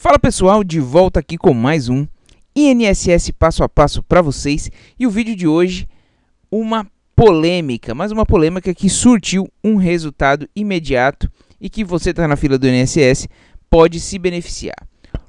Fala pessoal, de volta aqui com mais um INSS passo a passo para vocês e o vídeo de hoje uma polêmica, mais uma polêmica que surtiu um resultado imediato e que você está na fila do INSS pode se beneficiar.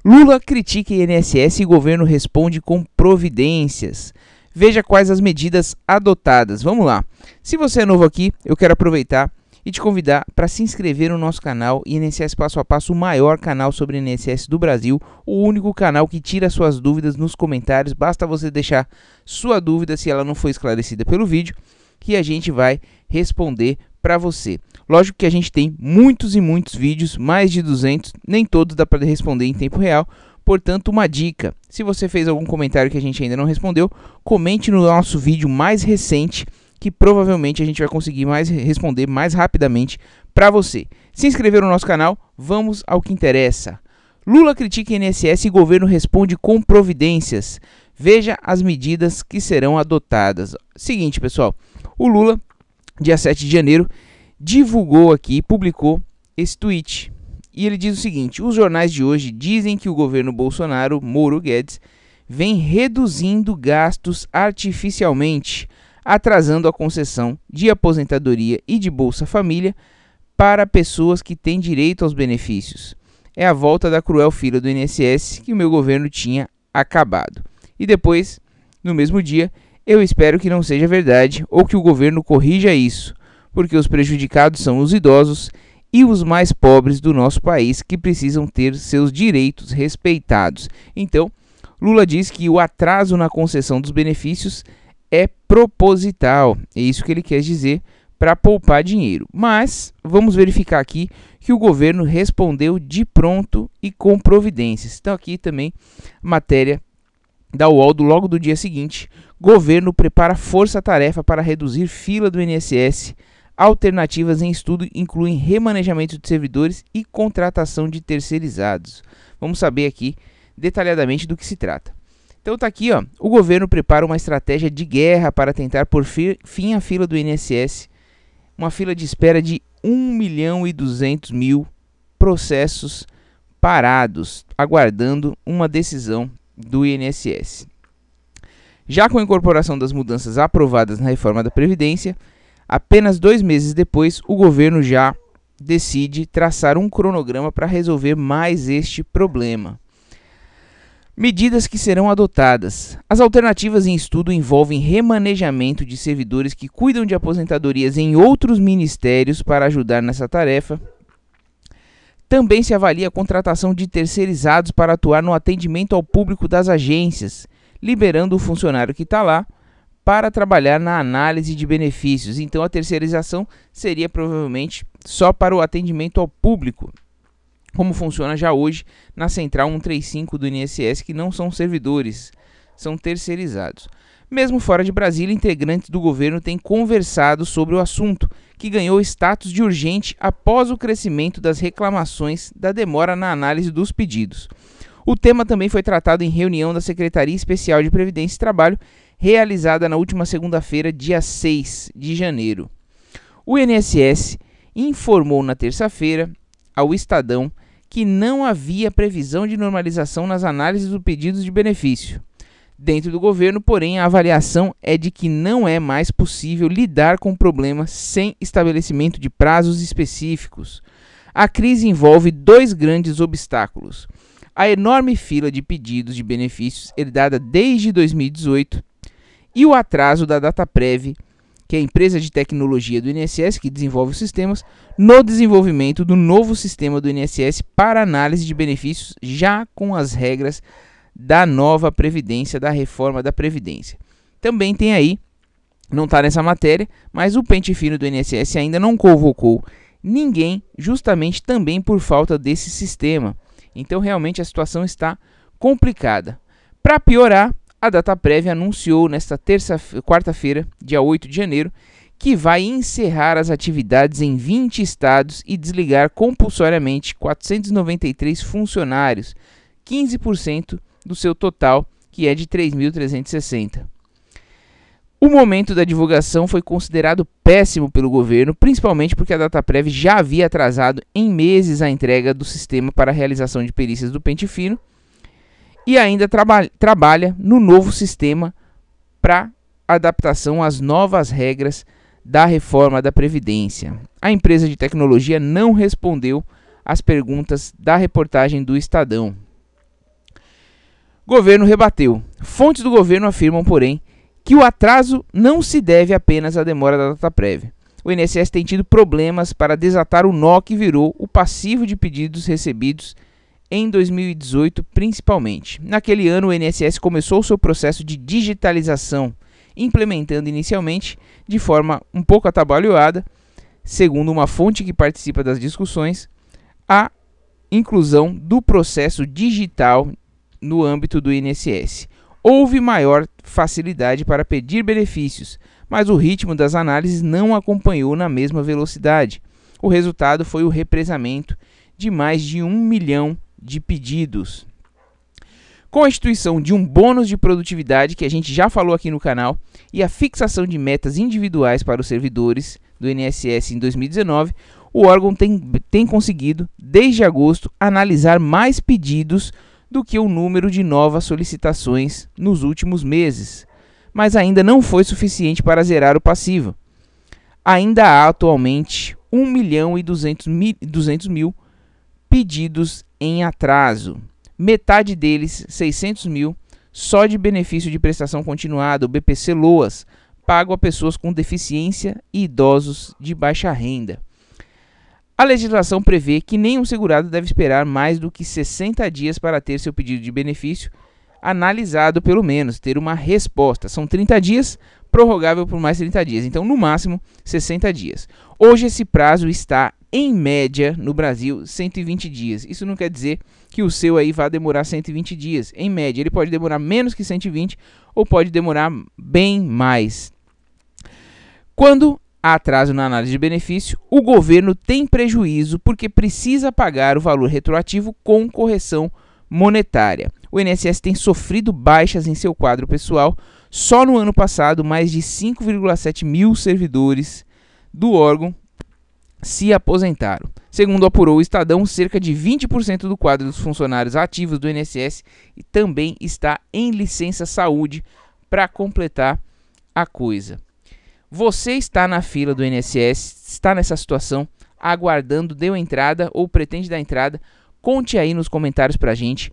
Lula critica INSS e governo responde com providências. Veja quais as medidas adotadas. Vamos lá. Se você é novo aqui, eu quero aproveitar e te convidar para se inscrever no nosso canal INSS Passo a Passo, o maior canal sobre INSS do Brasil, o único canal que tira suas dúvidas nos comentários. Basta você deixar sua dúvida se ela não foi esclarecida pelo vídeo, que a gente vai responder para você. Lógico que a gente tem muitos e muitos vídeos, mais de 200, nem todos dá para responder em tempo real. Portanto, uma dica: se você fez algum comentário que a gente ainda não respondeu, comente no nosso vídeo mais recente que provavelmente a gente vai conseguir mais responder mais rapidamente para você. Se inscrever no nosso canal, vamos ao que interessa. Lula critica INSS e governo responde com providências. Veja as medidas que serão adotadas. Seguinte, pessoal, o Lula, dia 7 de janeiro, divulgou aqui, publicou esse tweet. E ele diz o seguinte: os jornais de hoje dizem que o governo Bolsonaro, Moro Guedes, vem reduzindo gastos artificialmente atrasando a concessão de aposentadoria e de Bolsa Família para pessoas que têm direito aos benefícios. É a volta da cruel fila do INSS que o meu governo tinha acabado. E depois, no mesmo dia, eu espero que não seja verdade ou que o governo corrija isso, porque os prejudicados são os idosos e os mais pobres do nosso país que precisam ter seus direitos respeitados. Então, Lula diz que o atraso na concessão dos benefícios é proposital. É isso que ele quer dizer para poupar dinheiro. Mas vamos verificar aqui que o governo respondeu de pronto e com providências. Então aqui também matéria da UOL do logo do dia seguinte. Governo prepara força-tarefa para reduzir fila do INSS. Alternativas em estudo incluem remanejamento de servidores e contratação de terceirizados. Vamos saber aqui detalhadamente do que se trata. Então tá aqui, ó. O governo prepara uma estratégia de guerra para tentar por fim a fila do INSS, uma fila de espera de 1 milhão e 200 mil processos parados, aguardando uma decisão do INSS. Já com a incorporação das mudanças aprovadas na reforma da Previdência, apenas dois meses depois, o governo já decide traçar um cronograma para resolver mais este problema. Medidas que serão adotadas. As alternativas em estudo envolvem remanejamento de servidores que cuidam de aposentadorias em outros ministérios para ajudar nessa tarefa. Também se avalia a contratação de terceirizados para atuar no atendimento ao público das agências, liberando o funcionário que está lá para trabalhar na análise de benefícios. Então a terceirização seria provavelmente só para o atendimento ao público como funciona já hoje na Central 135 do INSS, que não são servidores, são terceirizados. Mesmo fora de Brasília, integrantes do governo têm conversado sobre o assunto, que ganhou status de urgente após o crescimento das reclamações da demora na análise dos pedidos. O tema também foi tratado em reunião da Secretaria Especial de Previdência e Trabalho, realizada na última segunda-feira, dia 6 de janeiro. O INSS informou na terça-feira ao Estadão que não havia previsão de normalização nas análises do pedido de benefício. Dentro do governo, porém, a avaliação é de que não é mais possível lidar com o problema sem estabelecimento de prazos específicos. A crise envolve dois grandes obstáculos: a enorme fila de pedidos de benefícios herdada desde 2018 e o atraso da data prévia que é a empresa de tecnologia do INSS que desenvolve os sistemas, no desenvolvimento do novo sistema do INSS para análise de benefícios, já com as regras da nova Previdência, da reforma da Previdência. Também tem aí, não está nessa matéria, mas o pente fino do INSS ainda não convocou ninguém, justamente também por falta desse sistema. Então, realmente, a situação está complicada. Para piorar, a Dataprev anunciou nesta terça, quarta-feira, dia 8 de janeiro, que vai encerrar as atividades em 20 estados e desligar compulsoriamente 493 funcionários, 15% do seu total, que é de 3.360. O momento da divulgação foi considerado péssimo pelo governo, principalmente porque a Dataprev já havia atrasado em meses a entrega do sistema para a realização de perícias do pente fino e ainda traba trabalha no novo sistema para adaptação às novas regras da reforma da Previdência. A empresa de tecnologia não respondeu às perguntas da reportagem do Estadão. Governo rebateu. Fontes do governo afirmam, porém, que o atraso não se deve apenas à demora da data prévia. O INSS tem tido problemas para desatar o nó que virou o passivo de pedidos recebidos em 2018, principalmente. Naquele ano, o INSS começou seu processo de digitalização, implementando inicialmente de forma um pouco atabalhoada, segundo uma fonte que participa das discussões, a inclusão do processo digital no âmbito do INSS. Houve maior facilidade para pedir benefícios, mas o ritmo das análises não acompanhou na mesma velocidade. O resultado foi o represamento de mais de um milhão de pedidos. Com a instituição de um bônus de produtividade, que a gente já falou aqui no canal, e a fixação de metas individuais para os servidores do INSS em 2019, o órgão tem, tem conseguido, desde agosto, analisar mais pedidos do que o número de novas solicitações nos últimos meses, mas ainda não foi suficiente para zerar o passivo. Ainda há atualmente 1 milhão e 200 mil, mil pedidos em atraso. Metade deles, 600 mil, só de benefício de prestação continuada, o BPC Loas, pago a pessoas com deficiência e idosos de baixa renda. A legislação prevê que nenhum segurado deve esperar mais do que 60 dias para ter seu pedido de benefício analisado, pelo menos, ter uma resposta. São 30 dias, prorrogável por mais 30 dias, então no máximo 60 dias. Hoje esse prazo está em média, no Brasil, 120 dias. Isso não quer dizer que o seu aí vá demorar 120 dias. Em média, ele pode demorar menos que 120 ou pode demorar bem mais. Quando há atraso na análise de benefício, o governo tem prejuízo porque precisa pagar o valor retroativo com correção monetária. O INSS tem sofrido baixas em seu quadro pessoal. Só no ano passado, mais de 5,7 mil servidores do órgão se aposentaram. Segundo apurou o Estadão, cerca de 20% do quadro dos funcionários ativos do INSS também está em licença saúde para completar a coisa. Você está na fila do INSS, está nessa situação, aguardando, deu entrada ou pretende dar entrada? Conte aí nos comentários a gente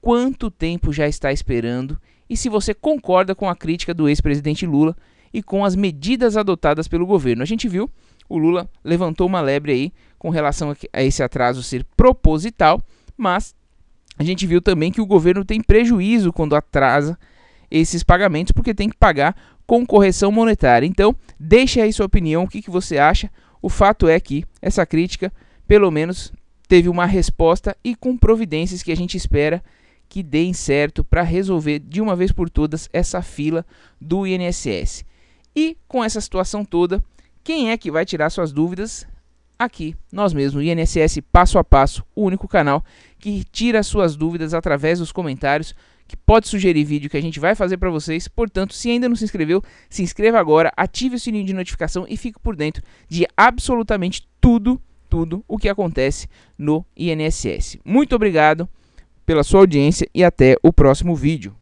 quanto tempo já está esperando e se você concorda com a crítica do ex-presidente Lula e com as medidas adotadas pelo governo. A gente viu o Lula levantou uma lebre aí com relação a esse atraso ser proposital, mas a gente viu também que o governo tem prejuízo quando atrasa esses pagamentos, porque tem que pagar com correção monetária. Então, deixe aí sua opinião, o que, que você acha. O fato é que essa crítica, pelo menos, teve uma resposta e com providências que a gente espera que deem certo para resolver de uma vez por todas essa fila do INSS. E com essa situação toda, quem é que vai tirar suas dúvidas? Aqui, nós mesmos, INSS Passo a Passo, o único canal que tira suas dúvidas através dos comentários, que pode sugerir vídeo que a gente vai fazer para vocês. Portanto, se ainda não se inscreveu, se inscreva agora, ative o sininho de notificação e fique por dentro de absolutamente tudo, tudo o que acontece no INSS. Muito obrigado pela sua audiência e até o próximo vídeo.